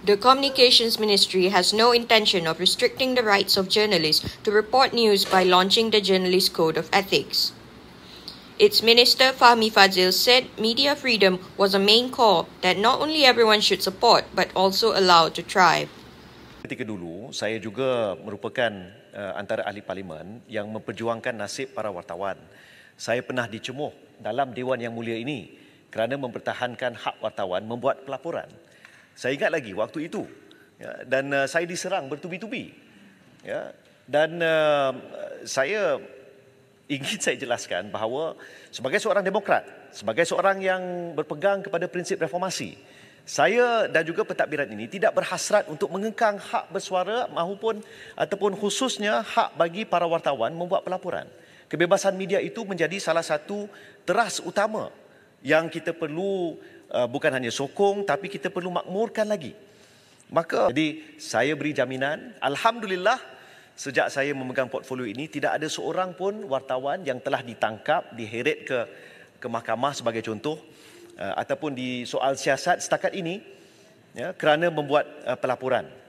The Communications Ministry has no intention of restricting the rights of journalists to report news by launching the Journalist Code of Ethics. Its Minister Fahmi Fazil said media freedom was a main core that not only everyone should support but also allow to thrive. Ketika dulu, saya juga merupakan uh, antara ahli parlimen yang memperjuangkan nasib para wartawan. Saya pernah dicemuh dalam Dewan Yang Mulia ini kerana mempertahankan hak wartawan membuat pelaporan. Saya ingat lagi waktu itu. Ya, dan uh, saya diserang bertubi-tubi. Ya, dan uh, saya ingin saya jelaskan bahawa sebagai seorang demokrat, sebagai seorang yang berpegang kepada prinsip reformasi, saya dan juga pentadbiran ini tidak berhasrat untuk mengekang hak bersuara maupun ataupun khususnya hak bagi para wartawan membuat pelaporan. Kebebasan media itu menjadi salah satu teras utama yang kita perlu Uh, bukan hanya sokong tapi kita perlu makmurkan lagi. Maka jadi saya beri jaminan, alhamdulillah sejak saya memegang portfolio ini tidak ada seorang pun wartawan yang telah ditangkap, diheret ke ke mahkamah sebagai contoh uh, ataupun di soal siasat setakat ini ya kerana membuat uh, pelaporan.